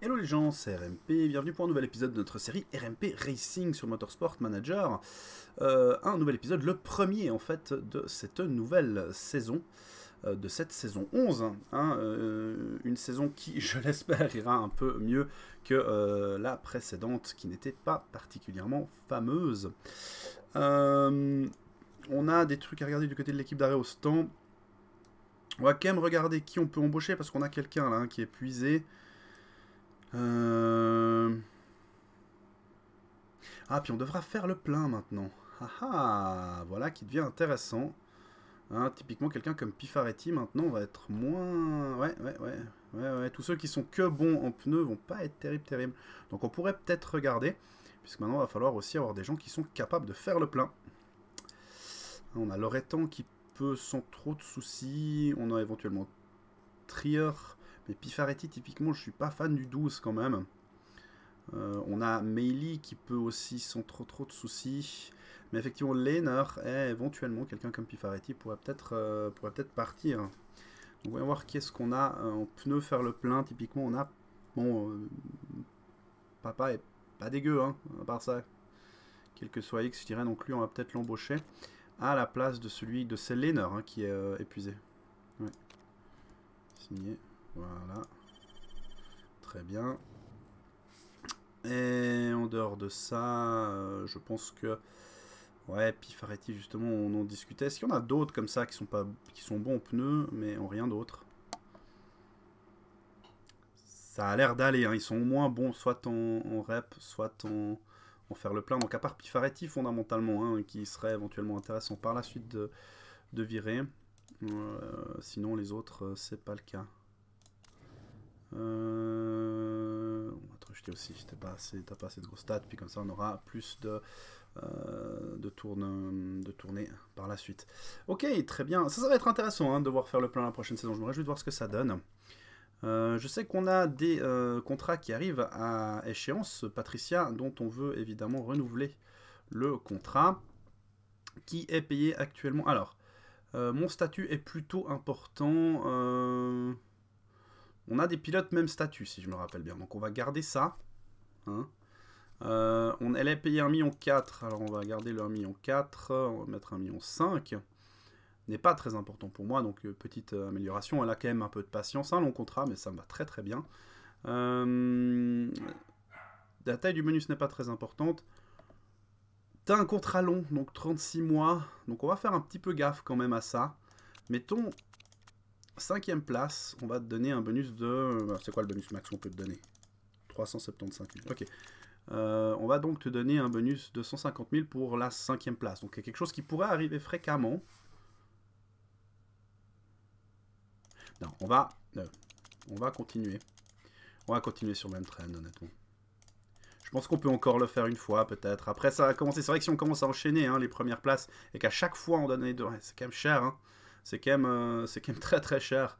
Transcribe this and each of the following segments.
Hello les gens, c'est RMP, bienvenue pour un nouvel épisode de notre série RMP Racing sur Motorsport Manager. Euh, un nouvel épisode, le premier en fait de cette nouvelle saison, euh, de cette saison 11. Hein, hein, euh, une saison qui, je l'espère, ira un peu mieux que la précédente qui n'était pas particulièrement fameuse. on a des trucs à regarder du côté de l'équipe stand On va quand même regarder qui on peut embaucher parce qu'on a quelqu'un là hein, qui est épuisé. Euh, ah, puis on devra faire le plein maintenant. Ah, ah, voilà qui devient intéressant. Hein, typiquement, quelqu'un comme Pifaretti, maintenant, va être moins... Ouais, ouais, ouais, ouais, ouais. Tous ceux qui sont que bons en pneus vont pas être terribles, terribles. Donc on pourrait peut-être regarder, puisque maintenant, il va falloir aussi avoir des gens qui sont capables de faire le plein. On a Loretan qui peut sans trop de soucis. On a éventuellement Trier mais Pifaretti, typiquement, je suis pas fan du 12 quand même. Euh, on a Meili qui peut aussi sans trop trop de soucis. Mais effectivement, Lehner et eh, éventuellement quelqu'un comme Pifaretti pourrait peut-être euh, pourrait peut-être partir. on va voir quest ce qu'on a euh, en pneu faire le plein. Typiquement, on a bon Papa est pas dégueu hein, à part ça. Quel que soit X, je dirais donc lui on va peut-être l'embaucher à la place de celui de ce hein, qui est épuisé. Signé. Voilà. Très bien. Et en dehors de ça, euh, je pense que... Ouais, Pifaretti, justement, on en discutait. Est-ce qu'il y en a d'autres comme ça qui sont, pas, qui sont bons en pneus, mais en rien d'autre Ça a l'air d'aller. Hein. Ils sont au moins bons soit en, rep, soit en, en, faire le plein. Donc à part Pifaretti, fondamentalement, hein, qui serait éventuellement intéressant par la suite de, virer. Euh, sinon, les autres, euh, c'est pas le cas on va te rejeter aussi, t'as pas, assez, pas assez de gros stats, puis comme ça on aura plus de, euh, de, tourne, de tournées par la suite. Ok, très bien. Ça, va être intéressant hein, de voir faire le plan la prochaine saison. Je me réjouis de voir ce que ça donne. Euh, je sais qu'on a des euh, contrats qui arrivent à échéance, Patricia, dont on veut évidemment renouveler le contrat qui est payé actuellement. Alors, mon statut est plutôt important. On a des pilotes même statut, si je me rappelle bien. Donc on va garder ça. Hein. Euh, on, allait payer payée million million. Alors on va garder le million million. On va mettre un million. N'est pas très important pour moi, donc euh, petite euh, amélioration. Elle a quand même un peu de patience, un hein, long contrat, mais ça me va très très bien. la taille du ce n'est pas très importante. T'as un contrat long, donc 36 mois. Donc on va faire un petit peu gaffe quand même à ça. Mettons Cinquième place, on va te donner un bonus de... Euh, c'est quoi le bonus max qu'on peut te donner 375 000. Ok. Euh, on va donc te donner un bonus de 150 000 pour la cinquième place. Donc quelque chose qui pourrait arriver fréquemment. Non, on va... Euh, on va continuer. On va continuer sur le même train, honnêtement. Je pense qu'on peut encore le faire une fois, peut-être. Après, ça a commencé. C'est vrai que si on commence à enchaîner hein, les premières places et qu'à chaque fois on donne les c'est quand même cher. Hein c'est quand, même, euh, c'est quand très très cher.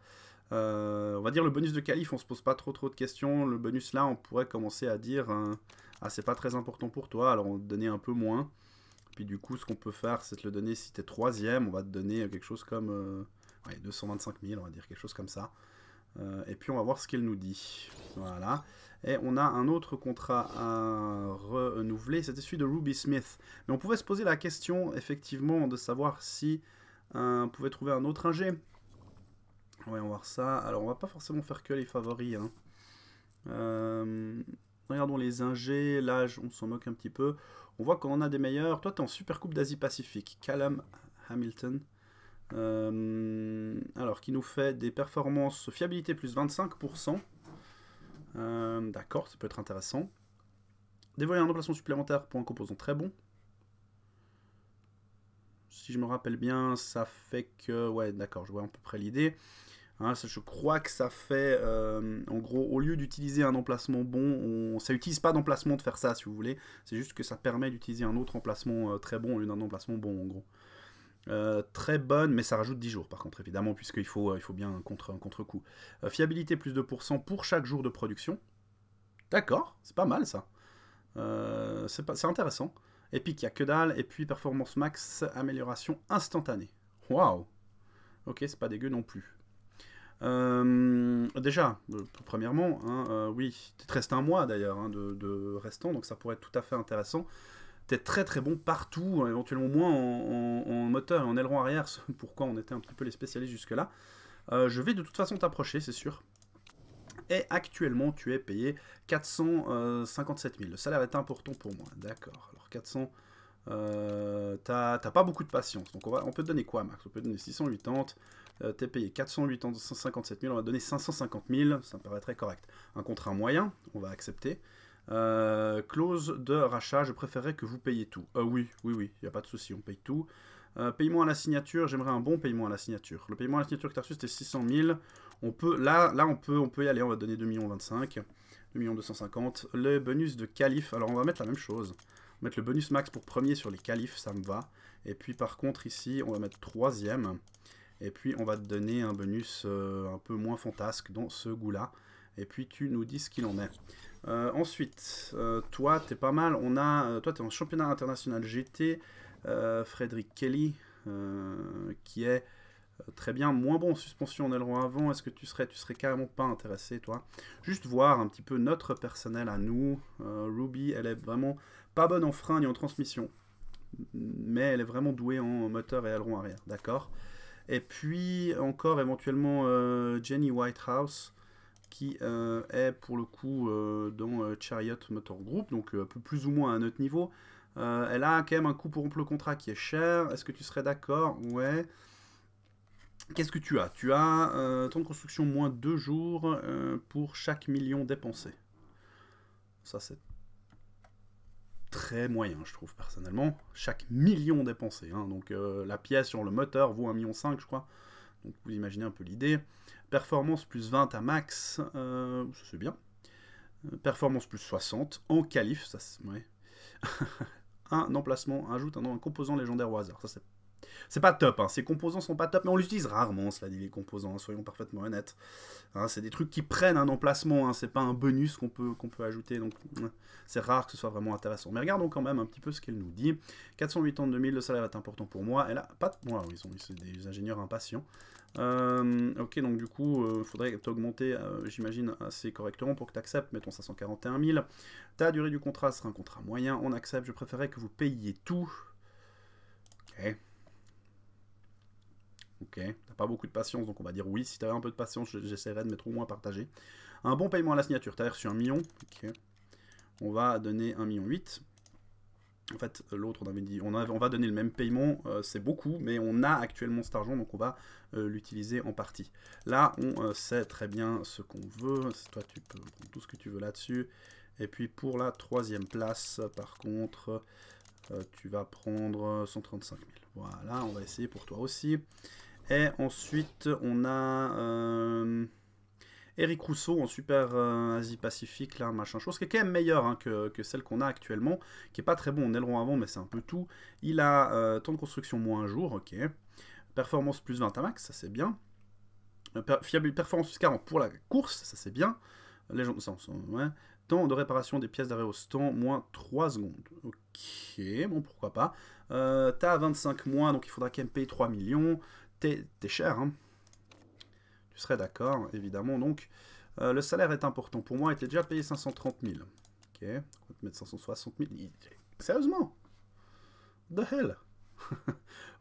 Euh, on va dire le bonus de calife on se pose pas trop trop de questions. Le bonus là, on pourrait commencer à dire euh, ah c'est pas très important pour toi, alors on te donner un peu moins. Puis du coup, ce qu'on peut faire, c'est te le donner si tu es troisième, on va te donner quelque chose comme 225 000, on va dire quelque chose comme ça. et puis on va voir ce qu'il nous dit. Voilà. Et on a un autre contrat à renouveler, c'était celui de Ruby Smith. Mais on pouvait se poser la question effectivement de savoir si on pouvait trouver un autre ingé. Ouais, on va voir ça. Alors, on va pas forcément faire que les favoris. Hein. Euh, regardons les ingés. L'âge, on s'en moque un petit peu. On voit qu'on en a des meilleurs. Toi, tu en Super Coupe d'Asie-Pacifique. Callum Hamilton. Euh, alors, qui nous fait des performances fiabilité plus 25%. Euh, d'accord, ça peut être intéressant. Dévoiler un emplacement supplémentaire pour un composant très bon si je me rappelle bien, ça fait que... Ouais, d'accord, je vois à peu près l'idée. Hein, je crois que ça fait, euh, en gros, au lieu d'utiliser un emplacement bon, on, ça n'utilise pas d'emplacement de faire ça, si vous voulez. C'est juste que ça permet d'utiliser un autre emplacement euh, très bon au lieu d'un emplacement bon, en gros. Euh, très bonne, mais ça rajoute 10 jours par contre, évidemment, puisqu'il faut, il faut bien un contre-coup. fiabilité plus 2% pour chaque jour de production. D'accord, c'est pas mal ça. c'est intéressant. Epic, il n'y a que dalle. Et puis performance max, amélioration instantanée. Waouh Ok, c'est pas dégueu non plus. Euh, déjà, euh, premièrement, hein, euh, oui, tu te reste un mois d'ailleurs hein, de, restant, donc ça pourrait être tout à fait intéressant. T'es très très bon partout, hein, éventuellement moins en, en, moteur et en aileron arrière, pourquoi on était un petit peu les spécialistes jusque-là. je vais de toute façon t'approcher, c'est sûr et actuellement tu es payé 457 000. Euh, Le salaire est important pour moi, d'accord. Alors 400... Euh, t'as pas beaucoup de patience. Donc on, va, on peut te donner quoi, Max On peut te donner 680, Tu euh, t'es payé 457 000, on va te donner 550 000, ça me paraît très correct. Un contrat moyen, on va accepter. Euh, clause de rachat, je préférerais que vous payiez tout. oui, oui, oui, il n'y a pas de souci, on paye tout. paiement à la signature, j'aimerais un bon paiement à la signature. Le paiement à la signature que tu as reçu, c'était 600 000. On peut, là, là on, peut, on peut y aller, on va donner 2 millions 25, millions Le bonus de calife, alors on va mettre la même chose. On va mettre le bonus max pour premier sur les califs, ça me va. Et puis par contre ici, on va mettre troisième. Et puis on va te donner un bonus euh, un peu moins fantasque dans ce goût-là. Et puis tu nous dis ce qu'il en est. Euh, ensuite, euh, toi, t'es pas mal. On a, toi, t'es en championnat international GT. Frédéric Kelly, qui est euh, très bien, moins bon en suspension en aileron avant, est-ce que tu serais, tu serais carrément pas intéressé, toi Juste voir un petit peu notre personnel à nous. Euh, Ruby, elle est vraiment pas bonne en frein ni en transmission, mais elle est vraiment douée en moteur et aileron arrière, d'accord Et puis encore éventuellement euh, Jenny Whitehouse, qui est pour le coup dans Chariot Motor Group, donc plus ou moins à notre niveau. elle a quand même un coût pour remplir le contrat qui est cher. Est-ce que tu serais d'accord Ouais. Qu'est-ce que tu as Tu as euh, temps de construction moins 2 jours euh, pour chaque million dépensé. Ça, c'est très moyen, je trouve, personnellement. Chaque million dépensé. Hein. Donc, euh, la pièce sur le moteur vaut 1,5 million, je crois. Donc, vous imaginez un peu l'idée. Performance plus 20 à max, c'est bien. Performance plus 60 en qualif, ça, c'est... un emplacement, ajoute un, un composant légendaire au hasard. Ça, c'est c'est pas top, ces hein. composants sont pas top, mais on l'utilise rarement, cela dit, les composants, hein, soyons parfaitement honnêtes. Hein, c'est des trucs qui prennent un emplacement, c'est pas un bonus qu'on peut, qu'on peut ajouter, donc c'est rare que ce soit vraiment intéressant. Mais regardons quand même un petit peu ce qu'elle nous dit. de 000, le salaire est important pour moi, elle a pas... de moi, ah ils sont des ingénieurs impatients. Euh, ok, donc du coup, il euh, faudrait t'augmenter, euh, j'imagine, assez correctement pour que tu acceptes, mettons 541 000. Ta durée du contrat sera un contrat moyen, on accepte, je préférerais que vous payiez tout. Ok. Ok, t'as pas beaucoup de patience, donc on va dire oui. Si t'avais un peu de patience, j'essaierais de mettre au moins partagé. Un bon paiement à la signature, t'as reçu un million. Ok, on va donner un million 8. En fait, l'autre, on avait dit, on, on, va donner le même paiement, euh, c'est beaucoup, mais on a actuellement cet argent, donc on va euh, l'utiliser en partie. Là, on euh, sait très bien ce qu'on veut, toi tu peux prendre tout ce que tu veux là-dessus. Et puis pour la troisième place, par contre, tu vas prendre 135 000. Voilà, on va essayer pour toi aussi. Et ensuite, on a euh, Eric Rousseau en Super euh, Asie-Pacifique, là, machin chose, qui est quand même meilleure hein, que, celle qu'on a actuellement, qui est pas très bon en aileron avant, mais c'est un peu tout. Il a euh, temps de construction moins un jour, ok. Performance plus 20 à max, ça c'est bien. Fiable performance plus 40 pour la course, ça c'est bien. Les gens, Temps de réparation des pièces d'arrêt au stand, moins 3 secondes. Ok, bon, pourquoi pas. T'as 25 mois, donc il faudra qu'elle même payer 3 millions t'es cher. Hein. Tu serais d'accord, évidemment. Donc, euh, le salaire est important. Pour moi, il était déjà payé 530 000. Ok, on va te mettre 560 000. Sérieusement The hell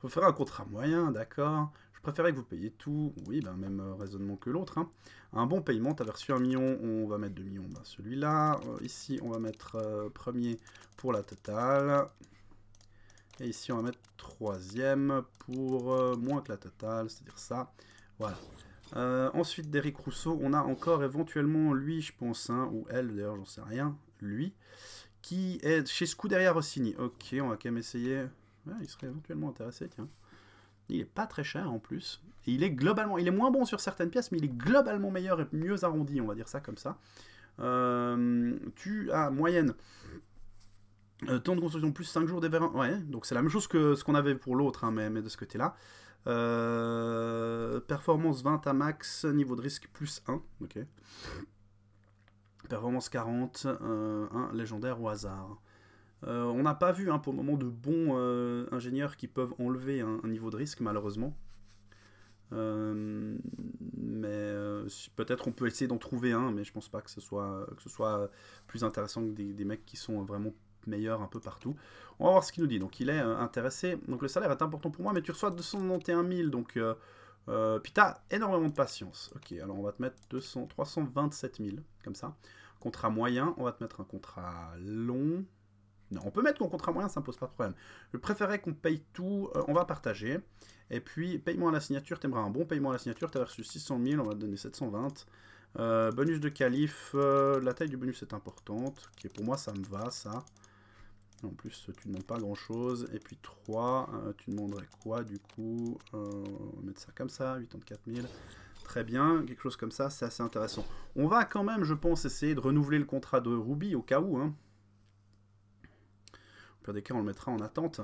Vous ferez un contrat moyen, d'accord Je préférais que vous payiez tout. Oui, ben, même euh, raisonnement que l'autre. Hein. Un bon paiement, t'avais reçu un million, on va mettre 2 millions. Ben, celui-là, euh, ici, on va mettre premier pour la totale. Et ici, on va mettre troisième pour euh, moins que la totale, c'est-à-dire ça. Voilà. Euh, ensuite, d'Eric Rousseau, on a encore éventuellement lui, je pense, hein, ou elle, d'ailleurs, j'en sais rien, lui, qui est chez Scuderia Rossini. Ok, on va quand même essayer. il serait éventuellement intéressé, tiens. Il est pas très cher en plus. il est globalement, il est moins bon sur certaines pièces, mais il est globalement meilleur et mieux arrondi, on va dire ça comme ça. Euh, tu as moyenne euh, temps de construction plus 5 jours des Ouais, donc c'est la même chose que ce qu'on avait pour l'autre, hein, mais, de ce côté-là. Euh, performance 20 à max, niveau de risque plus 1. Ok. Performance 40, euh, légendaire au hasard. on n'a pas vu hein, pour le moment de bons ingénieurs qui peuvent enlever un, niveau de risque, malheureusement. mais peut-être on peut essayer d'en trouver un, mais je pense pas que ce soit, que ce soit plus intéressant que des, des mecs qui sont vraiment meilleur un peu partout. On va voir ce qu'il nous dit. Donc il est euh, intéressé. Donc le salaire est important pour moi, mais tu reçois 291 000. Donc euh, euh, puis t'as énormément de patience. Ok, alors on va te mettre 200, 327 000, comme ça. Contrat moyen, on va te mettre un contrat long. Non, on peut mettre qu'on contrat moyen, ça ne pose pas de problème. Je préférais qu'on paye tout, euh, on va partager. Et puis, paiement à la signature, t'aimerais un bon paiement à la signature, t'as reçu 600 000, on va te donner 720. bonus de calife, la taille du bonus est importante. Ok, pour moi ça me va, ça. En plus, tu ne demandes pas grand-chose. Et puis 3, euh, tu demanderais quoi du coup On euh, va mettre ça comme ça, 84 000. Très bien, quelque chose comme ça, c'est assez intéressant. On va quand même, je pense, essayer de renouveler le contrat de Ruby au cas où. Hein. Au pire des cas, on le mettra en attente.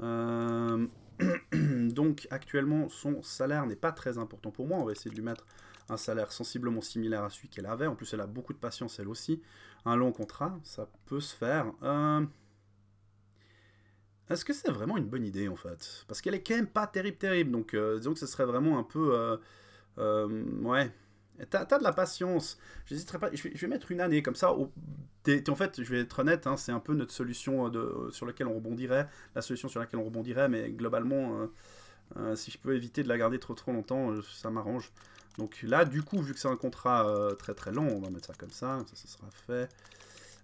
Euh, donc actuellement, son salaire n'est pas très important pour moi. On va essayer de lui mettre un salaire sensiblement similaire à celui qu'elle avait. En plus, elle a beaucoup de patience, elle aussi. Un long contrat, ça peut se faire. Euh... Est-ce que c'est vraiment une bonne idée en fait Parce qu'elle est quand même pas terrible, terrible. Donc euh, disons que ce serait vraiment un peu. Euh, euh, ouais. T'as de la patience. J'hésiterai pas. Je vais, mettre une année comme ça. en fait, je vais être honnête, hein, c'est un peu notre solution sur laquelle on rebondirait. La solution sur laquelle on rebondirait, mais globalement, si je peux éviter de la garder trop trop longtemps, ça m'arrange. Donc là, du coup, vu que c'est un contrat très très long, on va mettre ça comme ça. Ça, ça sera fait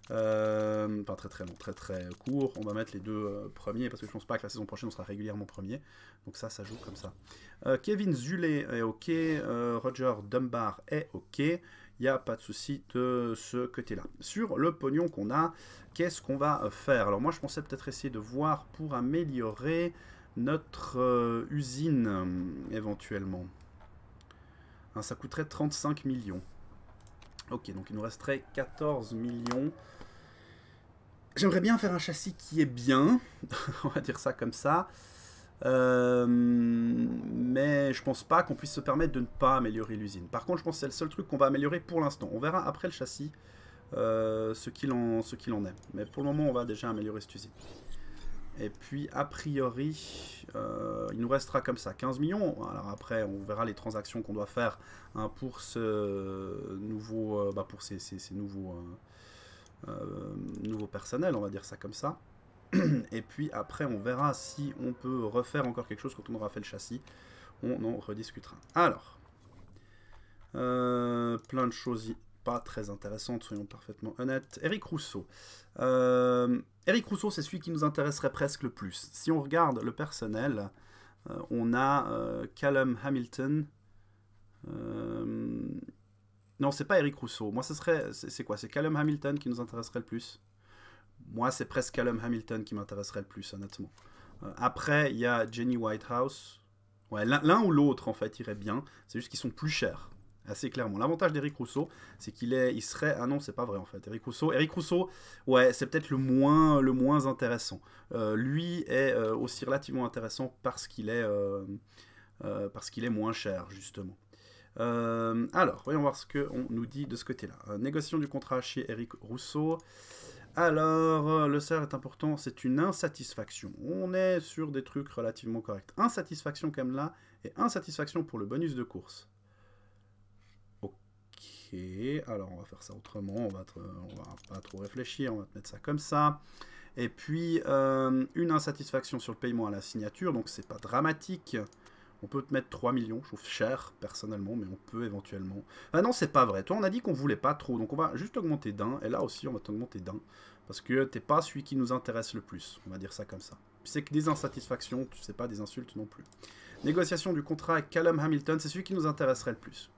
pas euh, très très long, très très court. On va mettre les deux euh, premiers parce que je pense pas que la saison prochaine on sera régulièrement premier. Donc ça, ça joue comme ça. Euh, Kevin Zulé est OK. Roger Dunbar est OK. Il n'y a pas de souci de ce côté-là. Sur le pognon qu'on a, qu'est-ce qu'on va faire Alors moi, je pensais peut-être essayer de voir pour améliorer notre usine éventuellement. Hein, ça coûterait 35 millions. Ok, donc il nous resterait 14 millions. J'aimerais bien faire un châssis qui est bien, on va dire ça comme ça. Euh, mais je pense pas qu'on puisse se permettre de ne pas améliorer l'usine. Par contre, je pense que c'est le seul truc qu'on va améliorer pour l'instant. On verra après le châssis euh, ce qu'il en, en, est. Mais pour le moment, on va déjà améliorer cette usine. Et puis, a priori, euh, il nous restera comme ça 15 millions. Alors après, on verra les transactions qu'on doit faire hein, pour ce nouveau, bah, pour ces nouveaux euh, nouveau personnel, on va dire ça comme ça. Et puis après, on verra si on peut refaire encore quelque chose quand on aura fait le châssis. On en rediscutera. Alors, euh, plein de choses pas très intéressantes, soyons parfaitement honnêtes. Eric Rousseau. Eric euh, Rousseau, c'est celui qui nous intéresserait presque le plus. Si on regarde le personnel, on a Callum Hamilton. Non, c'est pas Eric Rousseau. Moi, ce serait. C'est quoi C'est Callum Hamilton qui nous intéresserait le plus. Moi, c'est presque Callum Hamilton qui m'intéresserait le plus, honnêtement. Euh, après, il y a Jenny Whitehouse. Ouais, l'un ou l'autre, en fait, irait bien. C'est juste qu'ils sont plus chers, assez clairement. L'avantage d'Eric Rousseau, c'est qu'il est, il serait... Ah non, c'est pas vrai, en fait. Eric Rousseau, Eric Rousseau ouais, c'est peut-être le moins, le moins intéressant. Euh, lui est euh, aussi relativement intéressant parce qu'il est, parce qu'il est moins cher, justement. Euh, alors, voyons voir ce qu'on nous dit de ce côté-là. Euh, négociation du contrat chez Eric Rousseau. Alors, euh, le salaire est important, c'est une insatisfaction. On est sur des trucs relativement corrects. Insatisfaction comme là, et insatisfaction pour le bonus de course. Ok, alors on va faire ça autrement, on va, va pas trop réfléchir, on va mettre ça comme ça. Et puis, une insatisfaction sur le paiement à la signature, donc c'est pas dramatique. On peut te mettre 3 millions, je trouve cher personnellement, mais on peut éventuellement. Ah non, c'est pas vrai. Toi, on a dit qu'on voulait pas trop, donc on va juste augmenter d'un. Et là aussi, on va augmenter d'un. Parce que t'es pas celui qui nous intéresse le plus. On va dire ça comme ça. C'est que des insatisfactions, tu sais pas, des insultes non plus. Négociation du contrat avec Callum Hamilton, c'est celui qui nous intéresserait le plus.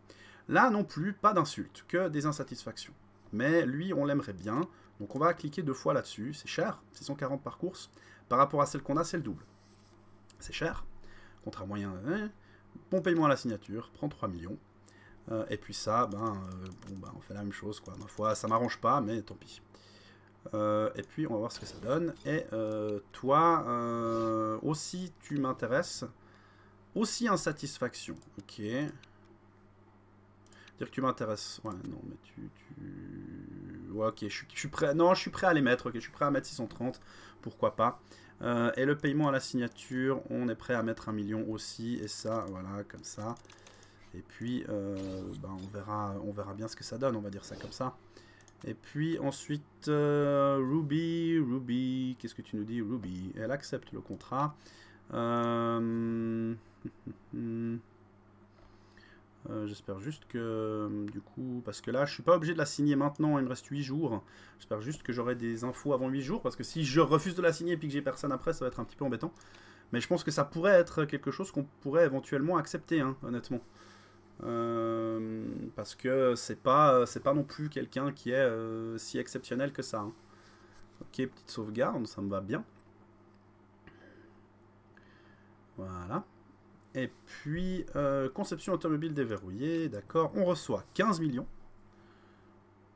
Là non plus, pas d'insultes, que des insatisfactions. Mais lui, on l'aimerait bien. Donc on va cliquer deux fois là-dessus. C'est cher, 640 par course. Par rapport à celle qu'on a, c'est le double. C'est cher contrat moyen, hein, bon paiement à la signature, prends 3 millions. Euh, et puis ça, ben, euh, bon, ben, on fait la même chose, quoi. Ma foi, ça m'arrange pas, mais tant pis. Euh, et puis, on va voir ce que ça donne. Et toi, aussi, tu m'intéresses. Aussi insatisfaction, ok. Dire que tu m'intéresses. Ouais, non, mais tu... tu... Ok, je, suis prêt. Non, je suis prêt à les mettre. Ok, je suis prêt à mettre 630. Pourquoi pas euh, Et le paiement à la signature, on est prêt à mettre un million aussi. Et ça, voilà, comme ça. Et puis, euh, ben, on, verra, on verra bien ce que ça donne. On va dire ça comme ça. Et puis ensuite, euh, Ruby, Ruby, qu'est-ce que tu nous dis Ruby, elle accepte le contrat. Euh... Hum, hum, hum. Euh, j'espère juste que, euh, du coup, parce que là, je suis pas obligé de la signer maintenant, il me reste 8 jours. J'espère juste que j'aurai des infos avant 8 jours, parce que si je refuse de la signer et puis que j'ai personne après, ça va être un petit peu embêtant. Mais je pense que ça pourrait être quelque chose qu'on pourrait éventuellement accepter, hein, honnêtement. Euh, parce que c'est pas, pas non plus quelqu'un qui est si exceptionnel que ça. Hein. Ok, petite sauvegarde, ça me va bien. Voilà. Et puis, euh, conception automobile déverrouillée, d'accord. On reçoit 15 millions.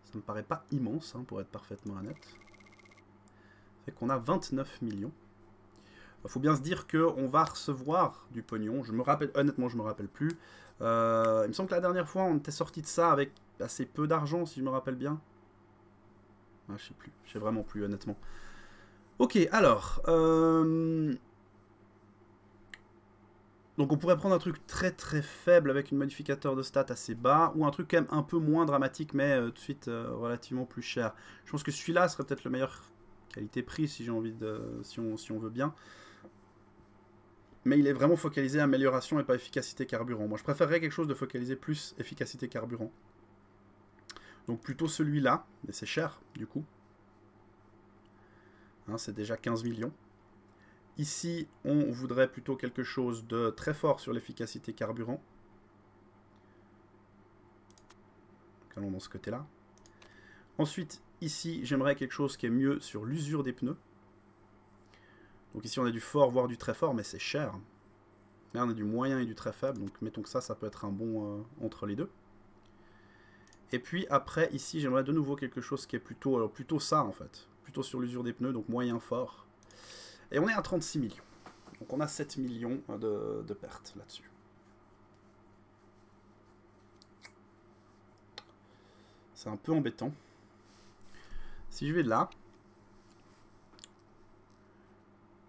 Ça me paraît pas immense, hein, pour être parfaitement honnête. Fait qu'on a 29 millions. Il faut bien se dire qu'on va recevoir du pognon. Je me rappelle, honnêtement, je me rappelle plus. Euh, il me semble que la dernière fois, on était sorti de ça avec assez peu d'argent, si je me rappelle bien. Ah, je sais plus. Je sais vraiment plus, honnêtement. Ok, alors... Euh, donc on pourrait prendre un truc très très faible avec une modificateur de stats assez bas, ou un truc quand même un peu moins dramatique, mais euh, tout de suite euh, relativement plus cher. Je pense que celui-là serait peut-être le meilleur qualité-prix si j'ai envie de, si on, veut bien. Mais il est vraiment focalisé amélioration et pas efficacité carburant. Moi je préférerais quelque chose de focalisé plus efficacité carburant. Donc plutôt celui-là, mais c'est cher du coup. Hein, c'est déjà 15 millions. Ici, on voudrait plutôt quelque chose de très fort sur l'efficacité carburant. Allons dans ce côté-là. Ensuite, ici, j'aimerais quelque chose qui est mieux sur l'usure des pneus. Donc ici, on a du fort, voire du très fort, mais c'est cher. Là, on a du moyen et du très faible, donc mettons que ça, ça peut être un bon euh, entre les deux. Et puis après, ici, j'aimerais de nouveau quelque chose qui est plutôt, plutôt ça en fait, plutôt sur l'usure des pneus, donc moyen fort. Et on est à 36 millions. Donc on a 7 millions de, pertes là-dessus. C'est un peu embêtant. Si je vais là.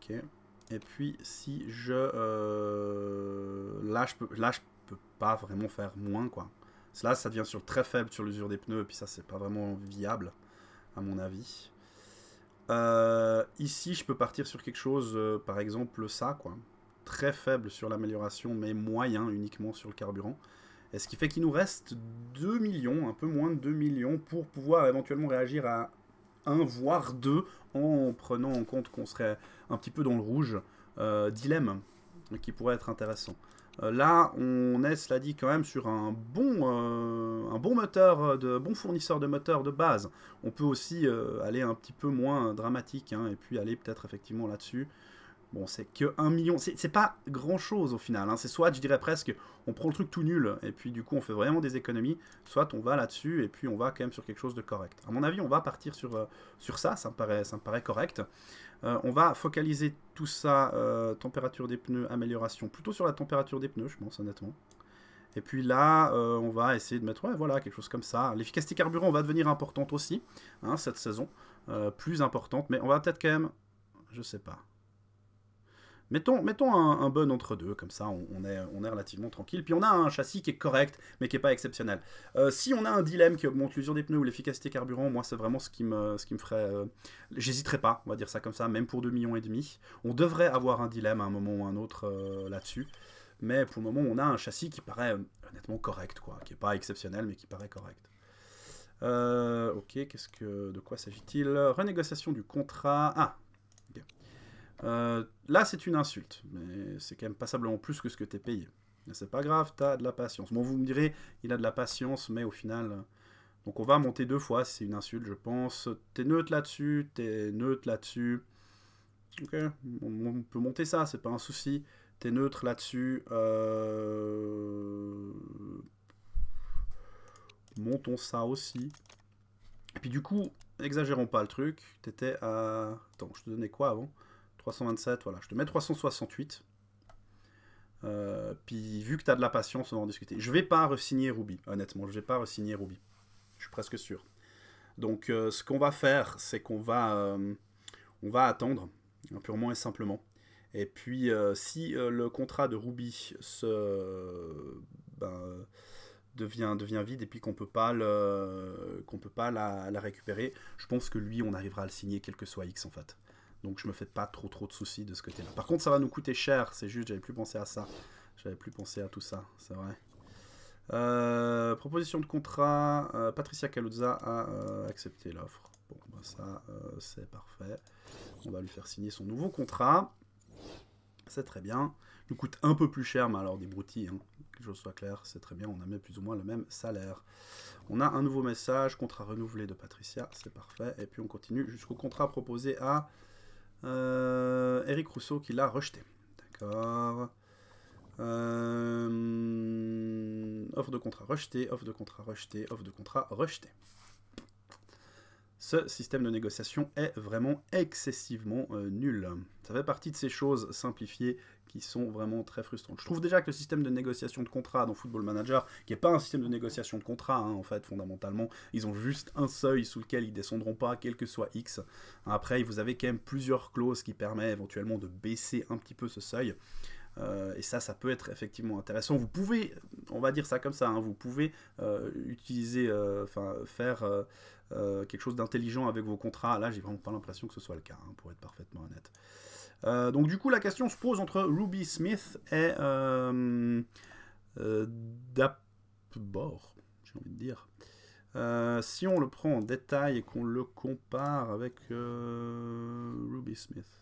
Ok. Et puis si je... Euh, là, je peux, peux pas vraiment faire moins, quoi. Là, ça devient sur très faible sur l'usure des pneus, et puis ça, c'est pas vraiment viable, à mon avis. Euh, ici, je peux partir sur quelque chose, euh, par exemple ça, quoi. Très faible sur l'amélioration, mais moyen uniquement sur le carburant. Et ce qui fait qu'il nous reste 2 millions, un peu moins de 2 millions, pour pouvoir éventuellement réagir à 1, voire 2, en prenant en compte qu'on serait un petit peu dans le rouge. Euh, dilemme, qui pourrait être intéressant. là, on est, cela dit, quand même sur un bon bon moteur, euh, de bon fournisseur de moteur de base, on peut aussi euh, aller un petit peu moins dramatique hein, et puis aller peut-être effectivement là-dessus. Bon, c'est que 1 million, c'est pas grand-chose au final. Hein. C'est soit, je dirais presque, on prend le truc tout nul et puis du coup on fait vraiment des économies, soit on va là-dessus et puis on va quand même sur quelque chose de correct. À mon avis, on va partir sur, euh, sur ça, ça me paraît, ça paraît correct. on va focaliser tout ça, température des pneus, amélioration, plutôt sur la température des pneus, je pense honnêtement. Et puis là, euh, on va essayer de mettre, ouais, voilà, quelque chose comme ça. L'efficacité carburant va devenir importante aussi, hein, cette saison. Euh, plus importante, mais on va peut-être quand même, je sais pas. Mettons, mettons un, un bon entre-deux, comme ça on, est, on est relativement tranquille. Puis on a un châssis qui est correct, mais qui n'est pas exceptionnel. Euh, si on a un dilemme qui augmente l'usure des pneus ou l'efficacité carburant, moi c'est vraiment ce qui me, ce qui me ferait... Euh, J'hésiterai pas, on va dire ça comme ça, même pour 2,5 millions et demi. On devrait avoir un dilemme à un moment ou à un autre là-dessus. Mais pour le moment, on a un châssis qui paraît honnêtement correct, quoi, qui n'est pas exceptionnel, mais qui paraît correct. Euh, ok, qu'est-ce que, de quoi s'agit-il Renégociation du contrat. Ah, euh, là c'est une insulte, mais c'est quand même passablement plus que ce que tu es payé. c'est pas grave, tu as de la patience. Bon, vous me direz, il a de la patience, mais au final, donc on va monter deux fois. C'est une insulte, je pense. T'es neutre là-dessus, t'es neutre là-dessus. Ok, on, on, peut monter ça, c'est pas un souci. T'es neutre là-dessus. Euh, montons ça aussi. Et puis du coup, exagérons pas le truc. T'étais à... Attends, je te donnais quoi avant 327, voilà. Je te mets 368. Euh, puis vu que t'as de la patience, on va en discuter. Je vais pas re-signer Ruby, honnêtement. Je vais pas re-signer Ruby. Je suis presque sûr. Donc euh, ce qu'on va faire, c'est qu'on va, on va attendre, purement et simplement. Et puis, euh, si euh, le contrat de Ruby se, ben, devient, devient vide et puis qu'on peut pas le, qu'on peut pas la, récupérer, je pense que lui, on arrivera à le signer quel que soit X en fait. Donc je me fais pas trop trop de soucis de ce côté-là. Par contre, ça va nous coûter cher, c'est juste, j'avais plus pensé à ça. J'avais plus pensé à tout ça, c'est vrai. Euh, proposition de contrat, Patricia Caluzza a accepté l'offre. Bon, ben ça, c'est parfait. On va lui faire signer son nouveau contrat c'est très bien. Nous coûte un peu plus cher, mais alors des broutilles, hein. que je sois clair, c'est très bien, on a même plus ou moins le même salaire. On a un nouveau message, contrat renouvelé de Patricia, c'est parfait. Et puis on continue jusqu'au contrat proposé à Eric euh, Rousseau qui l'a rejeté. D'accord. offre de contrat rejetée. offre de contrat rejetée. offre de contrat rejeté. Ce système de négociation est vraiment excessivement euh, nul. Ça fait partie de ces choses simplifiées qui sont vraiment très frustrantes. Je trouve déjà que le système de négociation de contrat dans Football Manager, qui n'est pas un système de négociation de contrat, hein, en fait, fondamentalement, ils ont juste un seuil sous lequel ils ne descendront pas, quel que soit X. Après, vous avez quand même plusieurs clauses qui permettent éventuellement de baisser un petit peu ce seuil. Euh, et ça, ça peut être effectivement intéressant. Vous pouvez, on va dire ça comme ça, hein, vous pouvez euh, utiliser, euh, enfin faire quelque chose d'intelligent avec vos contrats. Là, j'ai vraiment pas l'impression que ce soit le cas, hein, pour être parfaitement honnête. donc du coup, la question se pose entre Ruby Smith et Dapbor, j'ai envie de dire. si on le prend en détail et qu'on le compare avec Ruby Smith,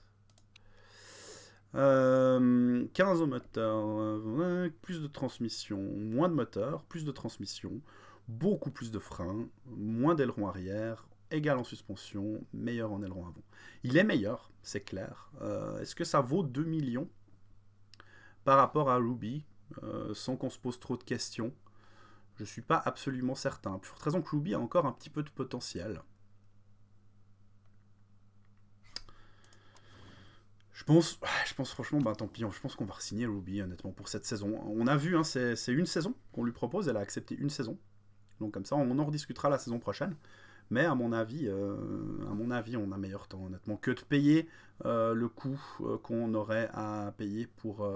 15 euh, au moteur, euh, plus de transmission, moins de moteur, plus de transmission, beaucoup plus de freins, moins d'aileron arrière, égal en suspension, meilleur en aileron avant. Il est meilleur, c'est clair. Euh, est-ce que ça vaut 2 millions par rapport à Ruby, sans qu'on se pose trop de questions Je ne suis pas absolument certain, pour toute raison que Ruby a encore un petit peu de potentiel. Ah, je pense, franchement, bah tant pis, hein, je pense qu'on va signer Ruby honnêtement pour cette saison. On a vu, hein, c'est une saison qu'on lui propose, elle a accepté une saison. Donc comme ça, on en rediscutera la saison prochaine. Mais à mon avis, euh, à mon avis, on a meilleur temps honnêtement que de payer euh, le coût euh, qu'on aurait à payer pour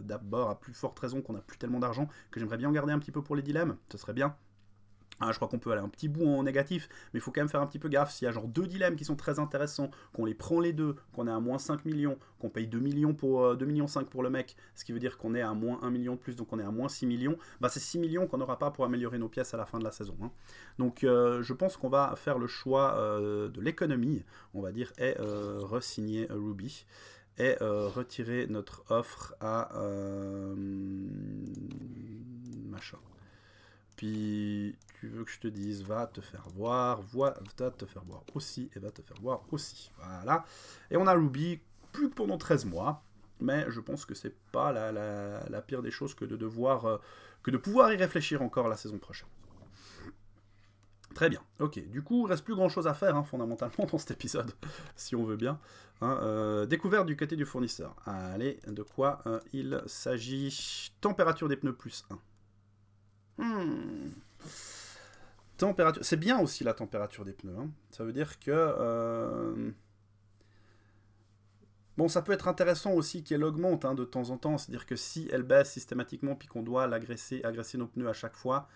d'abord à plus forte raison qu'on n'a plus tellement d'argent que j'aimerais bien garder un petit peu pour les dilemmes. Ce serait bien, Hein, je crois qu'on peut aller un petit bout en négatif, mais il faut quand même faire un petit peu gaffe. S'il y a genre deux dilemmes qui sont très intéressants, qu'on les prend les deux, qu'on est à moins 5 millions, qu'on paye 2 millions pour euh, millions 5 pour le mec, ce qui veut dire qu'on est à moins 1 million de plus, donc on est à moins 6 millions, bah, c'est 6 millions qu'on n'aura pas pour améliorer nos pièces à la fin de la saison. Hein. Donc euh, je pense qu'on va faire le choix euh, de l'économie, on va dire, et re-signer Ruby et retirer notre offre à machin. Puis tu veux que je te dise, va te faire voir, va te faire voir aussi, et va te faire voir aussi. Voilà. Et on a Ruby plus que pendant 13 mois. Mais je pense que c'est pas la, pire des choses que de devoir, euh, que de pouvoir y réfléchir encore la saison prochaine. Très bien, ok. Du coup, il reste plus grand chose à faire, hein, fondamentalement, dans cet épisode, si on veut bien. Hein, euh, découverte du côté du fournisseur. Allez, de quoi euh, il s'agit Température des pneus plus 1. Température. C'est bien aussi la température des pneus. Hein. Ça veut dire que. Euh, bon, ça peut être intéressant aussi qu'elle augmente hein, de temps en temps. C'est-à-dire que si elle baisse systématiquement puis qu'on doit l'agresser, agresser nos pneus à chaque fois,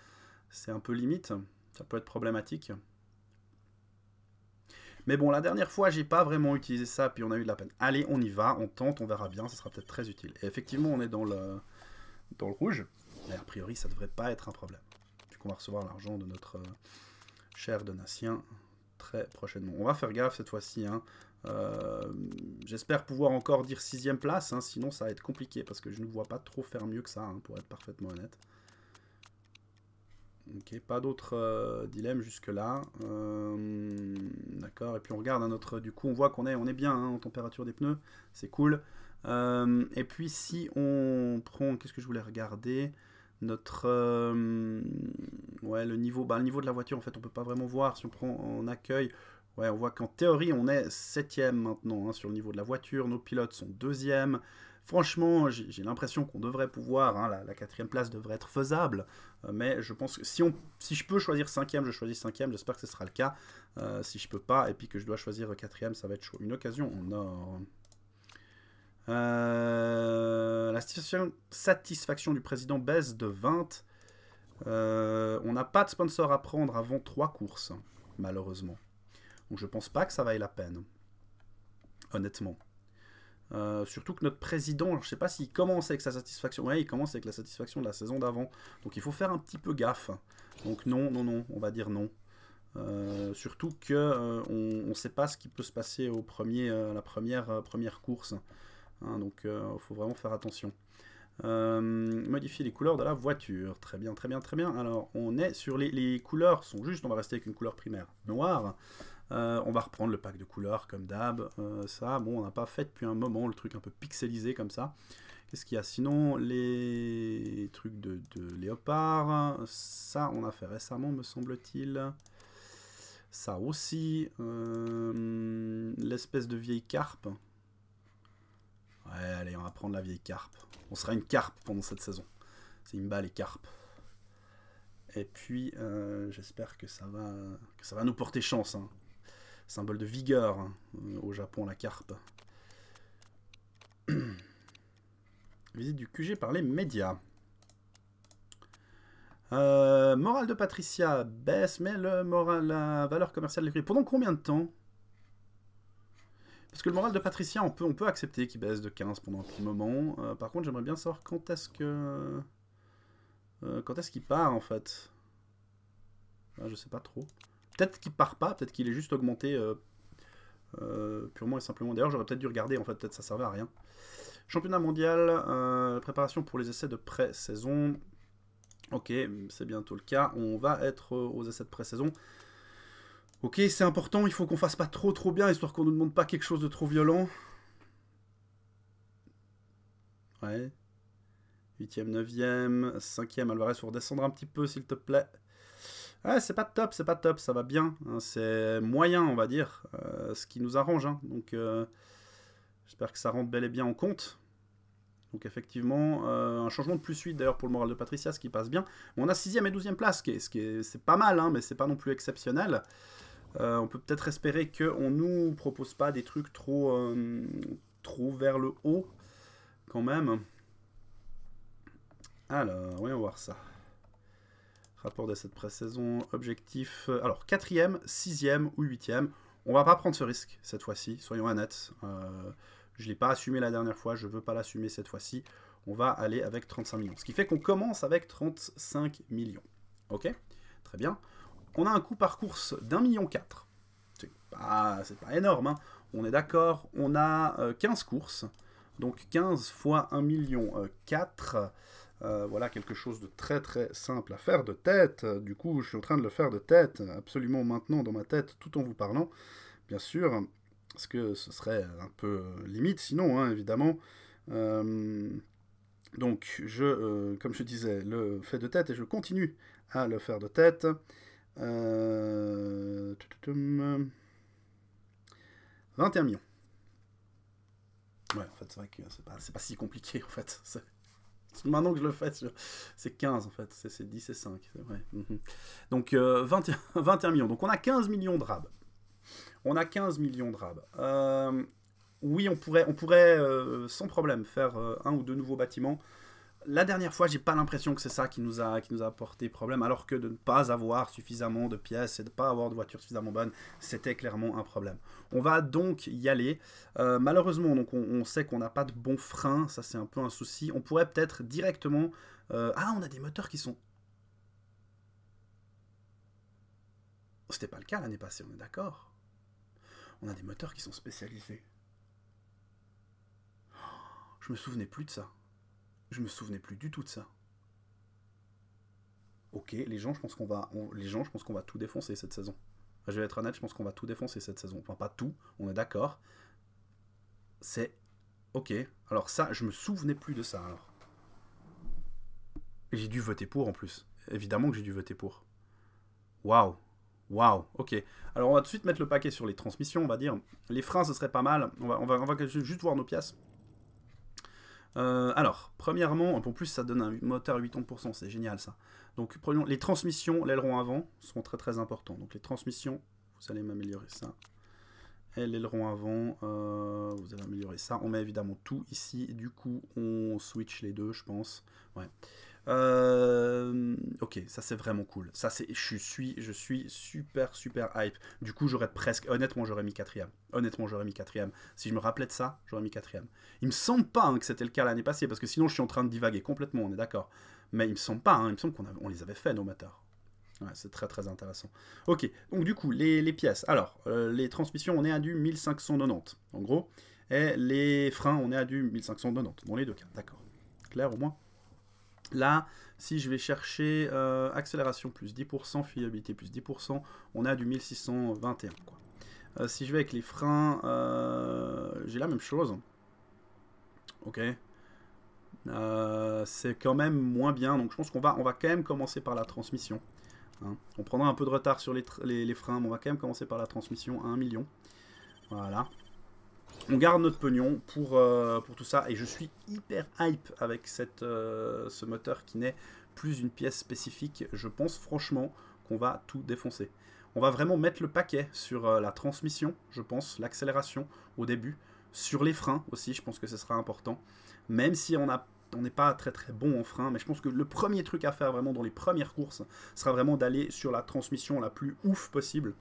c'est un peu limite. Ça peut être problématique. Mais bon, la dernière fois, j'ai pas vraiment utilisé ça, puis on a eu de la peine. Allez, on y va, on tente, on verra bien, ce sera peut-être très utile. Et effectivement, on est dans le, dans le rouge a priori, ça ne devrait pas être un problème. Du qu'on va recevoir l'argent de notre euh, cher donatien très prochainement. On va faire gaffe cette fois-ci. Hein. Euh, j'espère pouvoir encore dire sixième place, hein. sinon ça va être compliqué parce que je ne vois pas trop faire mieux que ça, hein, pour être parfaitement honnête. Ok, pas d'autres euh, dilemmes jusque-là. D'accord, et puis on regarde notre... Du coup, on voit qu'on est, on est bien en température des pneus, c'est cool. et puis si on prend... Qu'est-ce que je voulais regarder notre euh, ouais le niveau bah, le niveau de la voiture en fait on peut pas vraiment voir si on prend en accueil ouais on voit qu'en théorie on est septième maintenant hein, sur le niveau de la voiture nos pilotes sont deuxième franchement j'ai l'impression qu'on devrait pouvoir hein, la, quatrième place devrait être faisable euh, mais je pense que si on si je peux choisir cinquième je choisis cinquième j'espère que ce sera le cas euh, si je peux pas et puis que je dois choisir quatrième ça va être chaud une occasion on a euh, la satisfaction du président baisse de 20. Euh, on n'a pas de sponsor à prendre avant 3 courses, malheureusement. Donc je pense pas que ça vaille la peine. Honnêtement. Euh, surtout que notre président, je ne sais pas s'il commence avec sa satisfaction. Ouais, il commence avec la satisfaction de la saison d'avant. Donc il faut faire un petit peu gaffe. Donc non, non, non, on va dire non. surtout que ne sait pas ce qui peut se passer au premier, la première, première course. Hein, donc il euh, faut vraiment faire attention. Euh, modifier les couleurs de la voiture. Très bien, très bien, très bien. Alors on est sur les, couleurs, sont justes, on va rester avec une couleur primaire noire. Euh, on va reprendre le pack de couleurs comme d'hab. ça, bon, on n'a pas fait depuis un moment le truc un peu pixelisé comme ça. Qu'est-ce qu'il y a Sinon, les trucs de, léopard, ça on a fait récemment me semble-t-il ça aussi, l'espèce de vieille carpe, Ouais, allez, on va prendre la vieille carpe. On sera une carpe pendant cette saison. C'est une balle et Et puis, euh, j'espère que, ça va, que ça va nous porter chance. Hein. Symbole de vigueur hein, au Japon, la carpe. Visite du QG par les médias. Euh, morale de Patricia baisse, mais la valeur commerciale l'écrit. Pendant combien de temps parce que le moral de Patricia, on peut, accepter qu'il baisse de 15 pendant un petit moment. Euh, par contre, j'aimerais bien savoir quand est-ce que... Euh, quand est-ce qu'il part, en fait Je ah, Je sais pas trop. Peut-être qu'il part pas, peut-être qu'il est juste augmenté euh, purement et simplement. D'ailleurs, j'aurais peut-être dû regarder, en fait, peut-être que ça servait à rien. Championnat mondial, préparation pour les essais de pré-saison. Ok, c'est bientôt le cas. On va être aux essais de pré-saison. Ok, c'est important, il faut qu'on fasse pas trop trop bien, histoire qu'on nous demande pas quelque chose de trop violent. Ouais. 8 e 9 e 5 e Alvarez, faut redescendre un petit peu, s'il te plaît. Ouais, c'est pas top, c'est pas top, ça va bien. Hein, c'est moyen, on va dire, euh, ce qui nous arrange. Hein. donc, euh, j'espère que ça rentre bel et bien en compte. Donc effectivement, euh, un changement de plus suite. d'ailleurs pour le moral de Patricia, ce qui passe bien. on a 6 et 12 place, ce qui est, c'est pas mal, hein, mais c'est pas non plus exceptionnel. Euh, on peut peut-être espérer qu'on ne nous propose pas des trucs trop, euh, trop vers le haut, quand même. Alors, voyons voir ça. Rapport de cette pré-saison, objectif... Euh, alors, quatrième, sixième ou huitième. On va pas prendre ce risque cette fois-ci, soyons honnêtes. je ne l'ai pas assumé la dernière fois, je ne veux pas l'assumer cette fois-ci. On va aller avec 35 millions. Ce qui fait qu'on commence avec 35 millions. Ok Très bien on a un coût par course d'un million quatre. C'est pas, énorme, hein. on est d'accord. On a 15 euh, courses, donc 15 fois 1 million 4. Euh, euh, voilà quelque chose de très très simple à faire de tête. Du coup, je suis en train de le faire de tête, absolument maintenant dans ma tête, tout en vous parlant, bien sûr, parce que ce serait un peu limite sinon, hein, évidemment. donc, je, comme je disais, le fait de tête et je continue à le faire de tête. 21 euh, hum. millions. Ouais, en fait, c'est vrai que c'est pas, si compliqué, en fait. Maintenant que je le fais, c'est 15, en fait. C'est 10 et 5, c'est vrai. Mhm. Donc, 21, euh, millions. Donc, on a 15 millions de rabs. On a 15 millions de rabs. Euh, oui, on pourrait, on pourrait sans problème faire un ou deux nouveaux bâtiments la dernière fois, j'ai pas l'impression que c'est ça qui nous, a, qui nous a apporté problème, alors que de ne pas avoir suffisamment de pièces et de ne pas avoir de voiture suffisamment bonne, c'était clairement un problème. On va donc y aller. Euh, malheureusement, donc on, sait qu'on n'a pas de bons freins, ça c'est un peu un souci. On pourrait peut-être directement... Euh, ah, on a des moteurs qui sont... C'était pas le cas l'année passée, on est d'accord. On a des moteurs qui sont spécialisés. Oh, je me souvenais plus de ça. Je me souvenais plus du tout de ça. Ok, les gens, je pense qu'on va, les gens, je pense qu'on va tout défoncer cette saison. je vais être honnête, je pense qu'on va tout défoncer cette saison. Enfin, pas tout, on est d'accord. C'est ok. Alors ça, je me souvenais plus de ça. Alors, j'ai dû voter pour en plus. Évidemment que j'ai dû voter pour. Waouh. Waouh, ok. Alors on va tout de suite mettre le paquet sur les transmissions, on va dire. Les freins, ce serait pas mal. On va, on va, on va juste voir nos pièces. Euh, alors, premièrement, pour plus ça donne un moteur à 80%, c'est génial ça. Donc, prenons les transmissions, l'aileron avant sont très très importants. Donc, les transmissions, vous allez m'améliorer ça. Et l'aileron avant, euh, vous allez améliorer ça. On met évidemment tout ici. du coup, on switch les deux, je pense. Ouais. Euh, ok, ça c'est vraiment cool. Ça c'est, je suis, je suis super super hype. Du coup, j'aurais presque, honnêtement, j'aurais mis quatrième. Honnêtement, j'aurais mis quatrième. Si je me rappelais de ça, j'aurais mis quatrième. Il me semble pas hein, que c'était le cas l'année passée, parce que sinon je suis en train de divaguer complètement. On est d'accord. Mais il me semble pas. Hein, il me semble qu'on les avait fait nos moteurs. Ouais, c'est très très intéressant. Ok, donc du coup, les, pièces. Alors, euh, les transmissions, on est à du 1590, en gros. Et les freins, on est à du 1590, dans les deux cas. D'accord. Clair au moins Là, si je vais chercher euh, accélération plus 10%, fiabilité plus 10%, on a du 1621. Euh, si je vais avec les freins, euh, j'ai la même chose. Ok. c'est quand même moins bien, donc je pense qu'on va, on va quand même commencer par la transmission. Hein. On prendra un peu de retard sur les, freins, mais on va quand même commencer par la transmission à 1 million. Voilà on garde notre pognon pour, euh, pour tout ça. Et je suis hyper hype avec cette, euh, ce moteur qui n'est plus une pièce spécifique. Je pense franchement qu'on va tout défoncer. On va vraiment mettre le paquet sur euh, la transmission, je pense, l'accélération au début. Sur les freins aussi, je pense que ce sera important. Même si on a on n'est pas très très bon en frein, mais je pense que le premier truc à faire vraiment dans les premières courses sera vraiment d'aller sur la transmission la plus ouf possible.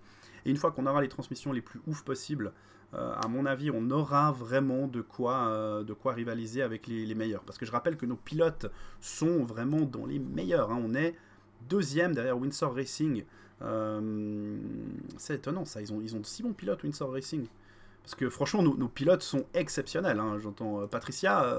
Et une fois qu'on aura les transmissions les plus ouf possibles, euh, à mon avis, on aura vraiment de quoi, euh, de quoi rivaliser avec les, meilleurs. Parce que je rappelle que nos pilotes sont vraiment dans les meilleurs. Hein. On est deuxième derrière Windsor Racing. Euh, c'est étonnant ça, ils ont, ils ont bons pilotes Windsor Racing. Parce que franchement, nos, pilotes sont exceptionnels. Hein. J'entends Patricia.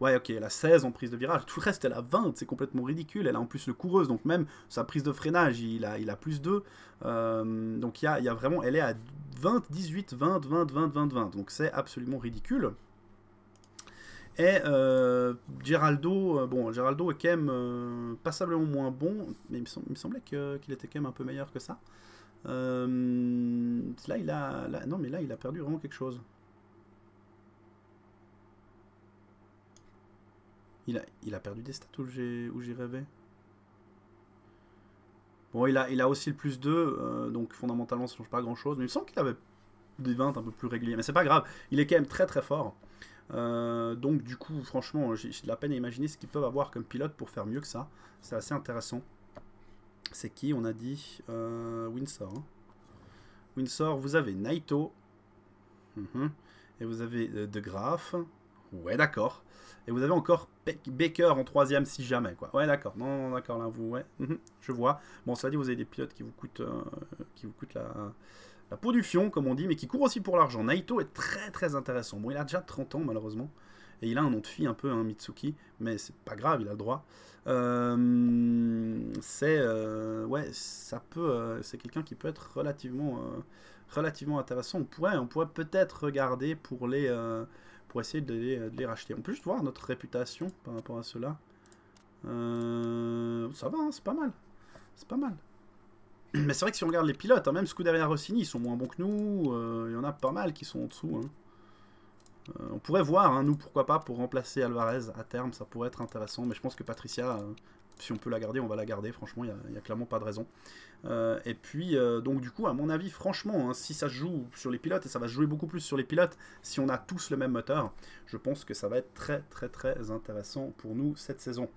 ouais, ok, elle a 16 en prise de virage. Tout le reste, elle a 20. C'est complètement ridicule. Elle a en plus le coureuse. Donc, même sa prise de freinage, il a, il a plus 2. donc, il y a, y a, vraiment. Elle est à 20, 18, 20, 20, 20, 20, 20. Donc c'est absolument ridicule. Et euh, Geraldo, euh, bon, Geraldo est quand même passablement moins bon, mais il me, semblait qu'il était quand même un peu meilleur que ça. Euh, là, il a, non, mais là, il a perdu vraiment quelque chose. Il a, il a perdu des stats où j'ai rêvais Bon, il a, il a aussi le plus 2, euh, donc fondamentalement, ça change pas grand-chose. Mais il me semble qu'il avait des 20 un peu plus réguliers. Mais c'est pas grave, il est quand même très très fort. Euh, donc du coup, franchement, j'ai de la peine à imaginer ce qu'ils peuvent avoir comme pilote pour faire mieux que ça. C'est assez intéressant. C'est qui On a dit euh, Windsor. Hein. Windsor, vous avez Naito. Mhm. Et vous avez De Graaf. Ouais, d'accord. Et vous avez encore Baker en troisième si jamais, quoi. Ouais, d'accord. Non, d'accord, là, vous, ouais. Mhm, je vois. Bon, ça dit, vous avez des pilotes qui vous coûtent, euh, qui vous coûtent la, la, peau du fion, comme on dit, mais qui courent aussi pour l'argent. Naito est très, très intéressant. Bon, il a déjà 30 ans, malheureusement. Et il a un nom de fille un peu, un hein, Mitsuki, mais c'est pas grave, il a le droit. Euh, c'est, euh, ouais, ça peut, c'est quelqu'un qui peut être relativement, relativement intéressant. On on pourrait peut-être regarder pour les pour essayer de les, racheter. En plus, juste voir notre réputation par rapport à cela. Euh, ça va, hein, c'est pas mal. C'est pas mal. Mais c'est vrai que si on regarde les pilotes, hein, même derrière Rossini, ils sont moins bons que nous. Euh, il y en a pas mal qui sont en dessous. Hein. Euh, on pourrait voir, hein, nous, pourquoi pas, pour remplacer Alvarez à terme, ça pourrait être intéressant. Mais je pense que Patricia, si on peut la garder, on va la garder. Franchement, il n'y a, clairement pas de raison. Euh, et puis, euh, donc du coup, à mon avis, franchement, hein, si ça se joue sur les pilotes, et ça va se jouer beaucoup plus sur les pilotes, si on a tous le même moteur, je pense que ça va être très très très intéressant pour nous cette saison.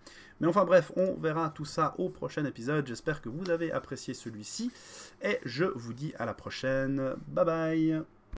Mais enfin bref, on verra tout ça au prochain épisode. J'espère que vous avez apprécié celui-ci. Et je vous dis à la prochaine. Bye bye